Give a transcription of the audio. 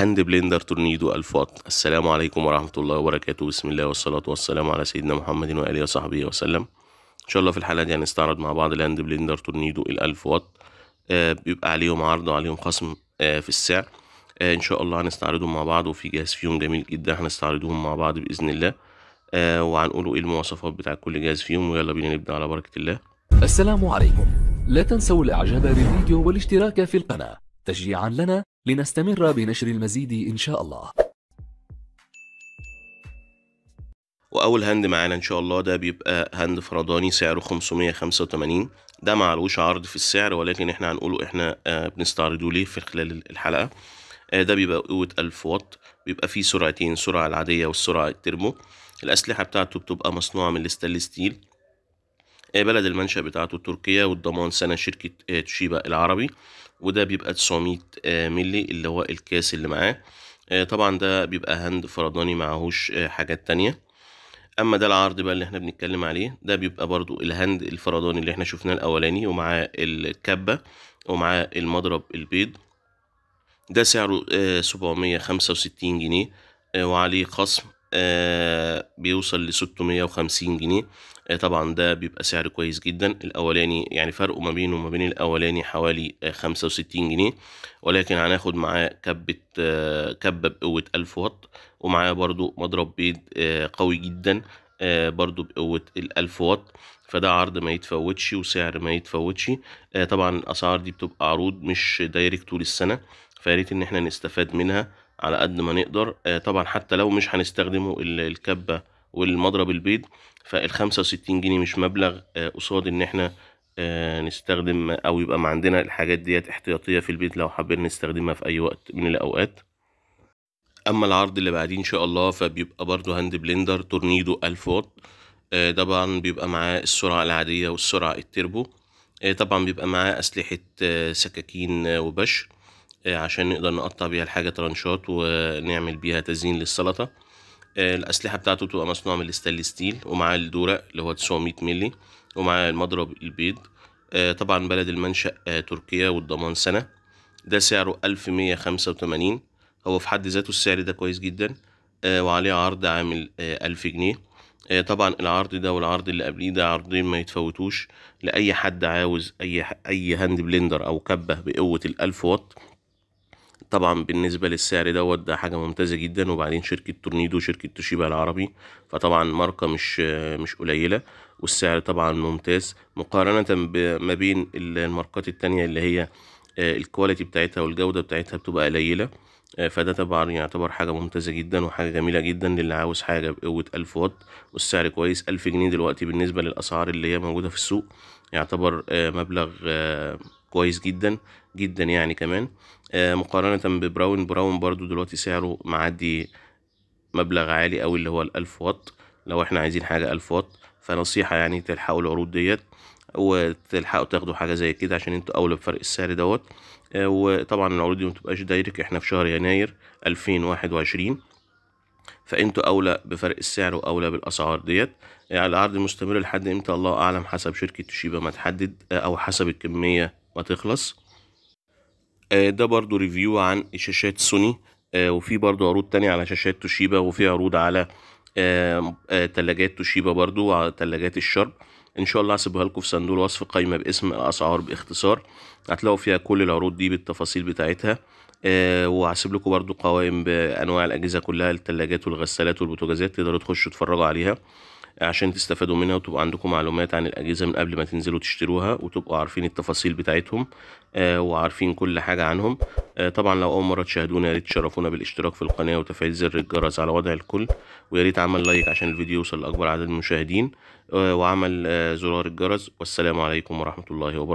هاند بلندر تورنيدو ألف وات السلام عليكم ورحمة الله وبركاته بسم الله والصلاة والسلام على سيدنا محمد وآله وصحبه وسلم إن شاء الله في الحلقة دي هنستعرض مع بعض الهاند بلندر تورنيدو الألف وات آه بيبقى عليهم عرض وعليهم خصم آه في السعر آه إن شاء الله هنستعرضهم مع بعض وفي جهاز فيهم جميل جدا هنستعرضهم مع بعض بإذن الله آه، وهنقولوا إيه المواصفات بتاع كل جهاز فيهم ويلا بينا نبدأ على بركة الله السلام عليكم لا تنسوا الإعجاب بالفيديو والاشتراك في القناة تشجيعا لنا لنستمر بنشر المزيد إن شاء الله واول هاند معانا ان شاء الله ده بيبقى هاند فرداني سعره 585 ده معلوش عرض في السعر ولكن احنا هنقوله احنا آه، بنستعرضه ليه في خلال الحلقه آه، ده بيبقى قوه 1000 واط بيبقى فيه سرعتين السرعه العاديه والسرعه الترمو الاسلحه بتاعته بتبقى مصنوعه من الستانلس ستيل آه، بلد المنشأ بتاعته تركيا والضمان سنة شركة توشيبا العربي وده بيبقى 900 آه، ملي اللي هو الكاس اللي معاه آه، طبعا ده بيبقى هاند فرداني معهوش آه، حاجات تانية اما ده العرض بقى اللي احنا بنتكلم عليه ده بيبقى برضو الهند الفرداني اللي احنا شفناه الاولاني ومعاه الكبه ومعاه المضرب البيض ده سعره سبعمية خمسة وستين جنيه وعليه خصم آه، بيوصل ل 650 جنيه آه، طبعا ده بيبقى سعر كويس جدا الاولاني يعني فرقه ما بينه وما بين الاولاني حوالي 65 آه، جنيه ولكن هناخد معاه كبه كبه بقوه 1000 واط ومعاه برضو مضرب بيض قوي جدا برضو بقوه ال 1000 واط فده عرض ما يتفوتش وسعر ما يتفوتش طبعا الاسعار دي بتبقى عروض مش دايركت طول السنه فياريت ان احنا نستفاد منها على قد ما نقدر آه، طبعا حتى لو مش هنستخدمه الكبة والمضرب البيض فالخمسة وستين جنيه مش مبلغ آه، قصاد ان احنا آه، نستخدم او يبقى ما عندنا الحاجات ديت احتياطية في البيت لو حابين نستخدمها في اي وقت من الاوقات اما العرض اللي بعدين ان شاء الله فبيبقى برضو هاند بلندر تورنيدو الف وات طبعا بيبقى معاه السرعة العادية والسرعة التربو طبعا بيبقى معاه أسلحة سكاكين وبش آه، عشان نقدر نقطع بيها الحاجة ترانشات ونعمل بيها تزيين للسلطة آه، الأسلحة بتاعته تبقى مصنوعة من الستانلس ستيل ومعاه الدورق اللي هو 900 مللي ومعاه المضرب البيض آه، طبعا بلد المنشأ تركيا والضمان سنة ده سعره 1185 هو في حد ذاته السعر ده كويس جدا وعليه عرض عامل 1000 جنيه طبعا العرض ده والعرض اللي قبليه ده عرضين ما يتفوتوش لأي حد عاوز أي أي هاند بلندر أو كبة بقوة الألف واط طبعا بالنسبة للسعر دوت ده حاجة ممتازة جدا وبعدين شركة تورنيدو شركة توشيبا العربي فطبعا ماركة مش مش قليلة والسعر طبعا ممتاز مقارنة ما بين الماركات التانية اللي هي آه، الكواليتي بتاعتها والجودة بتاعتها بتبقى قليلة آه، فده طبعا يعتبر حاجة ممتازة جدا وحاجة جميلة جدا للي عاوز حاجة بقوة ألف واط والسعر كويس ألف جنيه دلوقتي بالنسبة للأسعار اللي هي موجودة في السوق يعتبر آه، مبلغ آه، كويس جدا جدا يعني كمان مقارنة ببراون براون برضو دلوقتي سعره معدي مبلغ عالي أوي اللي هو الألف واط لو احنا عايزين حاجة ألف واط فنصيحة يعني تلحقوا العروض ديت وتلحقوا تاخدوا حاجه زي كده عشان انتوا اولى بفرق السعر دوت آه، وطبعا العروض دي متبقاش دايركت احنا في شهر يناير 2021 فانتوا اولى بفرق السعر واولى بالاسعار ديت يعني العرض مستمر لحد امتى الله اعلم حسب شركه توشيبا ما تحدد آه، او حسب الكميه ما تخلص ده برضو ريفيو عن شاشات سوني وفي برضو عروض تانية على شاشات توشيبا وفي عروض على تلاجات توشيبا برضو وعلى تلاجات الشرب ان شاء الله هسيبها لكم في صندوق الوصف قائمه باسم الاسعار باختصار هتلاقوا فيها كل العروض دي بالتفاصيل بتاعتها آه وهسيب لكم برضو قوائم بانواع الاجهزه كلها الثلاجات والغسالات والبوتاجازات تقدروا تخشوا تتفرجوا عليها عشان تستفادوا منها وتبقى عندكم معلومات عن الأجهزة من قبل ما تنزلوا تشتروها وتبقوا عارفين التفاصيل بتاعتهم آه، وعارفين كل حاجة عنهم آه، طبعا لو أول مرة تشاهدونا يا ريت تشرفونا بالاشتراك في القناة وتفعيل زر الجرس على وضع الكل ويا ريت عمل لايك عشان الفيديو يوصل لأكبر عدد من المشاهدين آه، وعمل زرار الجرس والسلام عليكم ورحمة الله وبركاته